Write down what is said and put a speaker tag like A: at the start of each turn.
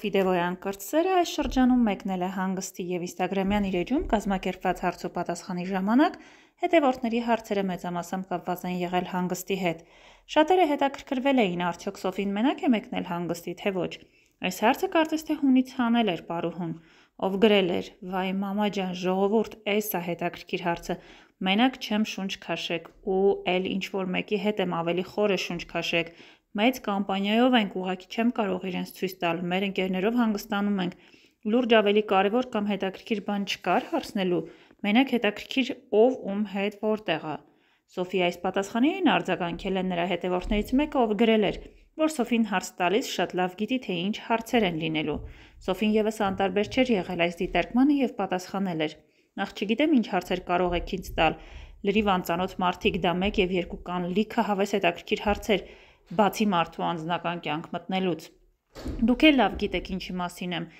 A: Ֆիդևոյան կրտսերը այս շրջանում մեկնել է հանգստի եւ Instagram-յան իր էջում կազմակերպված հարց ու պատասխանի ժամանակ հետևորդների հարցերը մեծամասամբ կապված են եղել հանգստի հետ։ Շատերը հետաքրքրվել էին արդյոք Սոֆին մենակ է մեկնել հանգստի, թե ոչ։ Այս հարցը կարծես թե հունից հանել էր Պարուհուն, ով գրել էր. «Վայ մամա ջան, ժողովուրդ, էս է հետաքրքիր հարցը։ Մենակ չեմ շունչ քաշեք ու էլ ինչ որ մեկի հետ եմ ավելի խորը շունչ քաշեք, Մեծ կամպանիայով ենք, ուղղակի չեմ կարող իրենց ցույց տալ։ Մեր ընկերներով հանգստանում ենք։ Լուրջ ավելի կարևոր կամ հետաքրքիր բան չկար հարցնելու։ Մենակ հետաքրքիր ով ում հետ որտեղ է։ Սոֆիա այս պատասխանին արձագանքել է նրա հետևորդներից մեկը, ով գրել էր, որ Սոֆին հարց տալիս շատ լավ գիտի, թե ինչ հարցեր են լինելու։ Սոֆին եւս անտարբեր չէր եղել այս դիտարկմանը եւ պատասխանել էր. Նախ չգիտեմ ինչ հարցեր կարող եք ինձ տալ։ Լրիվ անծանոթ մարդիկ դա մեկ եւ երկու կան լիքը հավես հետաքրքիր հարցեր, բացի մարդու անձնական կյանք մտնելուց։ Դուք էլ լավ գիտեք ինչի մասին եմ։